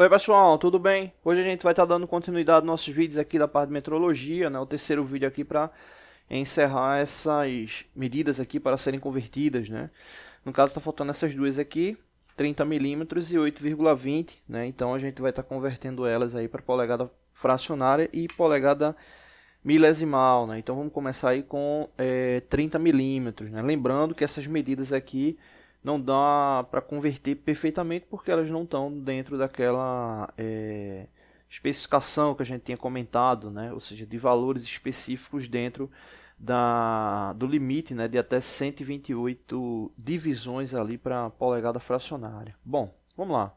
Oi pessoal, tudo bem? Hoje a gente vai estar tá dando continuidade aos nossos vídeos aqui da parte de metrologia, né? o terceiro vídeo aqui para encerrar essas medidas aqui para serem convertidas. Né? No caso está faltando essas duas aqui, 30mm e 8,20, né? então a gente vai estar tá convertendo elas aí para polegada fracionária e polegada milesimal. Né? Então vamos começar aí com é, eh, 30mm, né? lembrando que essas medidas aqui não dá para converter perfeitamente porque elas não estão dentro daquela é, especificação que a gente tinha comentado, né? ou seja, de valores específicos dentro da, do limite né? de até 128 divisões ali para polegada fracionária. Bom, vamos lá.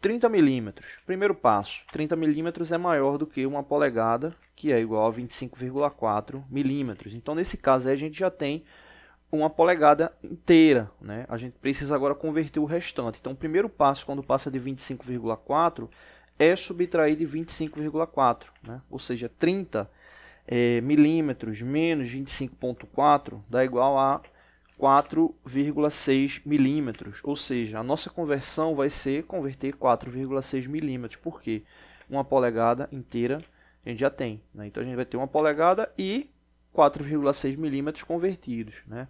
30 milímetros. Primeiro passo, 30 milímetros é maior do que uma polegada, que é igual a 25,4 milímetros. Então, nesse caso, aí, a gente já tem uma polegada inteira, né? A gente precisa agora converter o restante. Então, o primeiro passo, quando passa de 25,4, é subtrair de 25,4, né? Ou seja, 30 é, eh, milímetros menos 25,4 dá igual a 4,6 milímetros. Ou seja, a nossa conversão vai ser converter 4,6 milímetros. Por quê? Uma polegada inteira a gente já tem. Né? Então, a gente vai ter uma polegada e 4,6 milímetros convertidos. Né?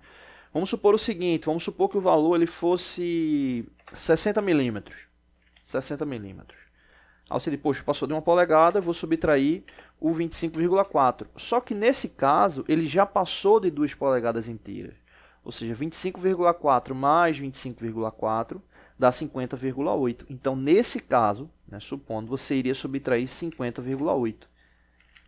Vamos supor o seguinte, vamos supor que o valor ele fosse 60 milímetros. 60 milímetros. Aí você diz, poxa, passou de uma polegada, eu vou subtrair o 25,4. Só que nesse caso, ele já passou de duas polegadas inteiras. Ou seja, 25,4 mais 25,4 dá 50,8. Então, nesse caso, né, supondo, você iria subtrair 50,8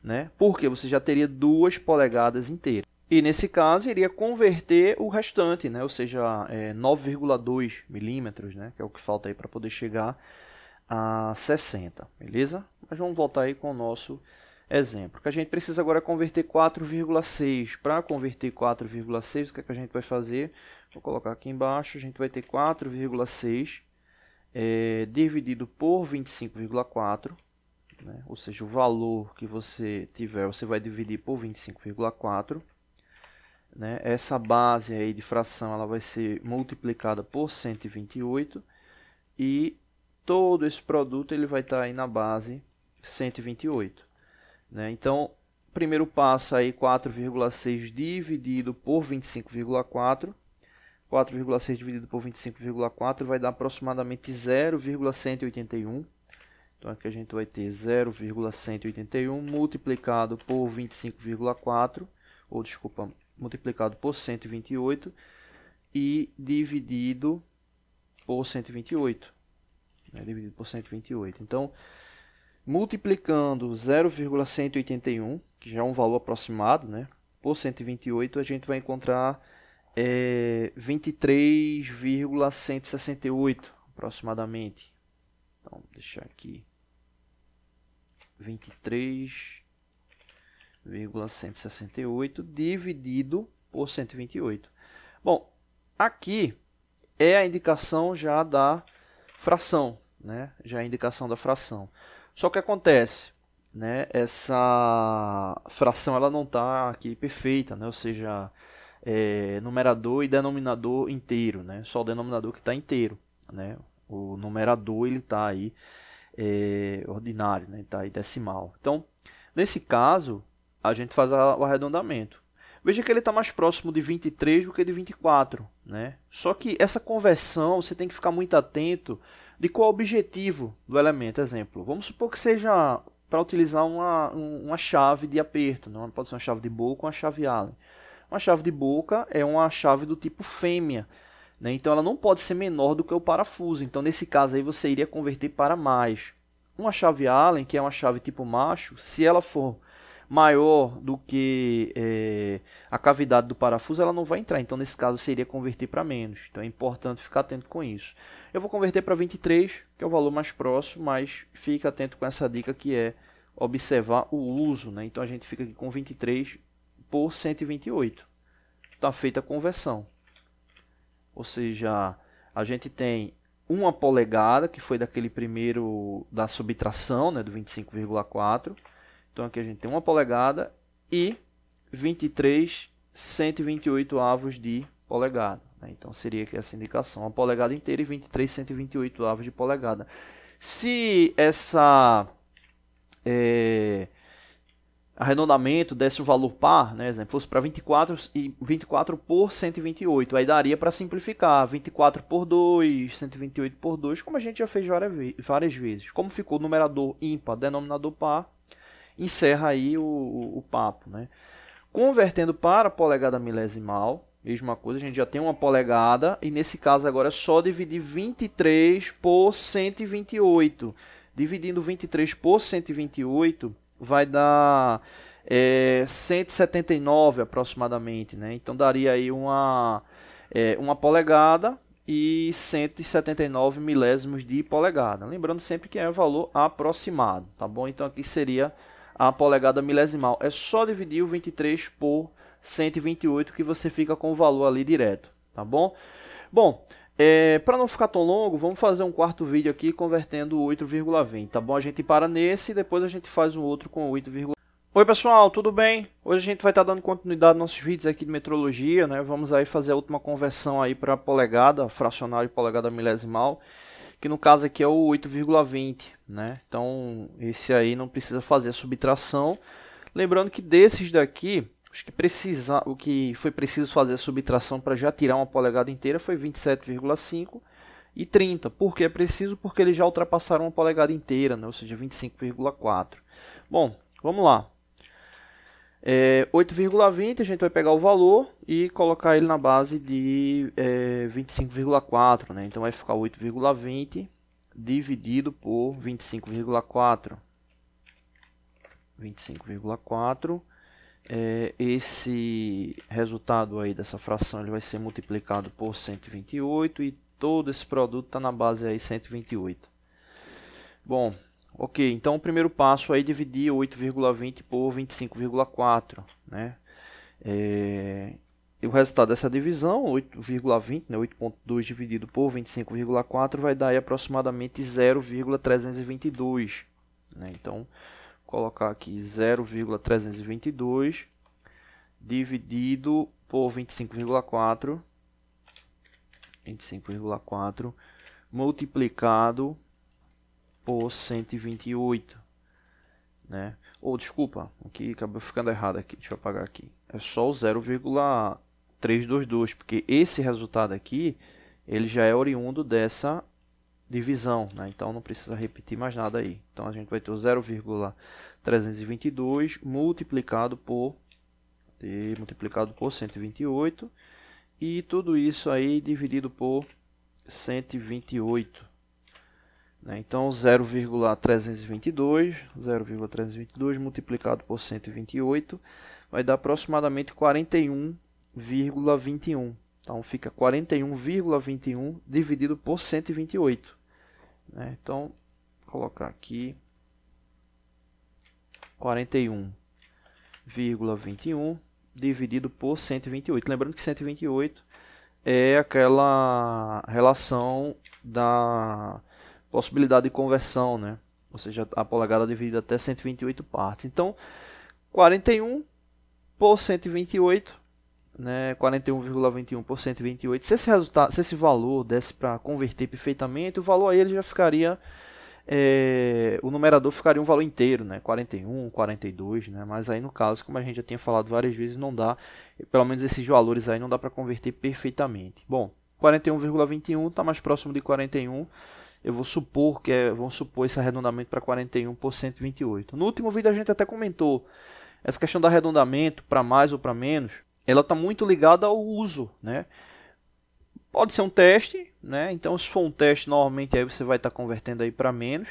né? porque você já teria duas polegadas inteiras. E nesse caso iria converter o restante, né? ou seja, é, 9,2 milímetros, né? que é o que falta aí para poder chegar a 60, beleza? Mas vamos voltar aí com o nosso exemplo, que a gente precisa agora converter 4,6. Para converter 4,6, o que, é que a gente vai fazer? Vou colocar aqui embaixo, a gente vai ter 4,6 é, dividido por 25,4, né? Ou seja, o valor que você tiver, você vai dividir por 25,4. Né? Essa base aí de fração ela vai ser multiplicada por 128 e todo esse produto ele vai estar tá aí na base 128. Né? Então, primeiro passo aí 4,6 dividido por 25,4. 4,6 dividido por 25,4 vai dar aproximadamente 0,181. Então aqui a gente vai ter 0,181 multiplicado por 25,4, ou desculpa, multiplicado por 128 e dividido por 128. Né, dividido por 128. Então, multiplicando 0,181, que já é um valor aproximado, né, por 128, a gente vai encontrar é, 23,168 aproximadamente. Então, deixar aqui 123,168 dividido por 128. Bom, aqui é a indicação já da fração, né? Já é a indicação da fração. Só que acontece, né? Essa fração ela não está aqui perfeita, né? Ou seja, é, numerador e denominador inteiro, né? Só o denominador que está inteiro, né? O numerador ele está aí é, ordinário, né? tá? decimal. Então, nesse caso, a gente faz o arredondamento. Veja que ele está mais próximo de 23 do que de 24. Né? Só que essa conversão, você tem que ficar muito atento de qual é o objetivo do elemento. Exemplo, vamos supor que seja para utilizar uma, uma chave de aperto. Não né? pode ser uma chave de boca ou uma chave Allen. Uma chave de boca é uma chave do tipo fêmea. Né? Então ela não pode ser menor do que o parafuso. Então nesse caso aí você iria converter para mais. Uma chave Allen, que é uma chave tipo macho, se ela for maior do que é, a cavidade do parafuso, ela não vai entrar. Então nesse caso seria converter para menos. Então é importante ficar atento com isso. Eu vou converter para 23, que é o valor mais próximo, mas fica atento com essa dica que é observar o uso. Né? Então a gente fica aqui com 23 por 128. Está feita a conversão. Ou seja, a gente tem uma polegada, que foi daquele primeiro da subtração, né, do 25,4. Então aqui a gente tem uma polegada e 23 128 avos de polegada. Né? Então seria aqui essa indicação, uma polegada inteira e 23 128 avos de polegada. Se essa é, arredondamento desse o valor par, né, exemplo, fosse para 24 e 24 por 128, aí daria para simplificar 24 por 2, 128 por 2, como a gente já fez várias vezes. Como ficou o numerador ímpar, denominador par, encerra aí o, o, o papo, né? Convertendo para a polegada milésimal, mesma coisa, a gente já tem uma polegada e nesse caso agora é só dividir 23 por 128. Dividindo 23 por 128, vai dar é, eh, 179 aproximadamente, né? Então daria aí uma, é, uma polegada e 179 milésimos de polegada. Lembrando sempre que é o valor aproximado, tá bom? Então aqui seria a polegada milésimal. É só dividir o 23 por 128 que você fica com o valor ali direto, tá bom? Bom, é, para não ficar tão longo, vamos fazer um quarto vídeo aqui convertendo 8,20, tá bom? A gente para nesse e depois a gente faz um outro com 8,20. Oi pessoal, tudo bem? Hoje a gente vai estar tá dando continuidade aos nossos vídeos aqui de metrologia, né? Vamos aí fazer a última conversão aí para polegada, fracionário e polegada milésimal, que no caso aqui é o 8,20, né? Então esse aí não precisa fazer subtração. Lembrando que desses daqui, Acho que precisa, o que foi preciso fazer a subtração para já tirar uma polegada inteira foi 27,5 e 30. Por que é preciso? Porque eles já ultrapassaram uma polegada inteira, né? ou seja, 25,4. Bom, vamos lá. É, 8,20 a gente vai pegar o valor e colocar ele na base de é, 25,4. Né? Então vai ficar 8,20 dividido por 25,4. 25,4 é, esse resultado aí dessa fração ele vai ser multiplicado por 128 e todo esse produto está na base aí 128. Bom, ok, então o primeiro passo aí é dividir 8,20 por 25,4, né? É, o resultado dessa divisão, 8,20, né, 8,2 dividido por 25,4, vai dar aí aproximadamente 0,322. Né? Então, colocar aqui 0,322 dividido por 25,4 25,4 multiplicado por 128 né? Ou oh, desculpa, aqui acabou ficando errado aqui, deixa eu apagar aqui. É só o 0,322, porque esse resultado aqui, ele já é oriundo dessa divisão, né? então não precisa repetir mais nada aí. Então a gente vai ter o 0,322 multiplicado por t multiplicado por 128 e tudo isso aí dividido por 128. Né? Então 0,322, 0,322 multiplicado por 128 vai dar aproximadamente 41,21. Então fica 41,21 dividido por 128. Né? Então, vou colocar aqui 41,21 dividido por 128. Lembrando que 128 é aquela relação da possibilidade de conversão, né? Ou seja, a polegada dividida até 128 partes. Então, 41 por 128 né, 41,21% e 28. Se esse resultado, se esse valor desse para converter perfeitamente, o valor aí ele já ficaria é, o numerador ficaria um valor inteiro, né? 41, 42, né? Mas aí no caso, como a gente já tinha falado várias vezes, não dá, pelo menos esses valores aí não dá para converter perfeitamente. Bom, 41,21 está mais próximo de 41. Eu vou supor que é, vamos supor esse arredondamento para 41 por 128. No último vídeo a gente até comentou essa questão do arredondamento para mais ou para menos ela está muito ligada ao uso, né? Pode ser um teste, né? Então se for um teste, normalmente aí você vai estar tá convertendo aí para menos,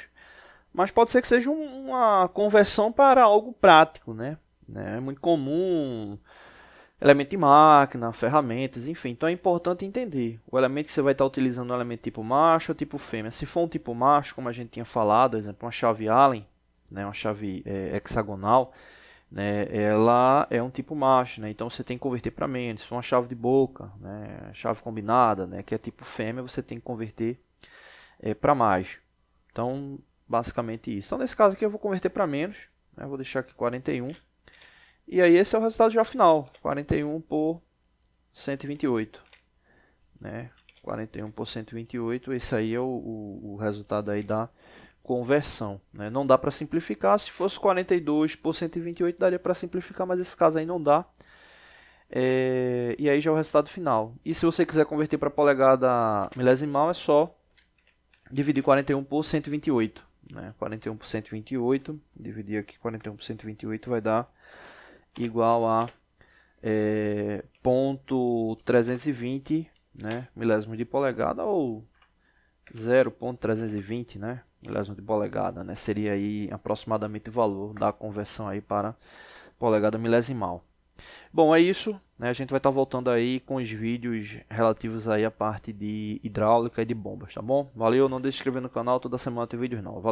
mas pode ser que seja uma conversão para algo prático, né? né? É muito comum elemento de máquina, ferramentas, enfim. Então é importante entender o elemento que você vai estar tá utilizando, o é elemento tipo macho ou tipo fêmea. Se for um tipo macho, como a gente tinha falado, por exemplo, uma chave Allen, né? Uma chave é, hexagonal né, ela é um tipo macho, né, então você tem que converter para menos. Uma chave de boca, né, chave combinada, né, que é tipo fêmea, você tem que converter é, para mais. Então, basicamente isso. Então, nesse caso aqui, eu vou converter para menos. Né, vou deixar aqui 41. E aí, esse é o resultado já final. 41 por 128. Né? 41 por 128. Esse aí é o, o, o resultado aí da conversão. Né? Não dá para simplificar, se fosse 42 por 128 daria para simplificar, mas esse caso aí não dá. É, e aí já é o resultado final. E se você quiser converter para polegada milesimal, é só dividir 41 por 128. Né? 41 por 128, dividir aqui 41 por 128 vai dar igual a é, ponto 320 né? milésimos de polegada ou 0.320, né? em lesão de polegada, né? Seria aí aproximadamente o valor da conversão aí para polegada milésimal. Bom, é isso. Né? A gente vai estar tá voltando aí com os vídeos relativos aí à parte de hidráulica e de bombas, tá bom? Valeu, não deixe de inscrever no canal, toda semana tem vídeos novos. Valeu.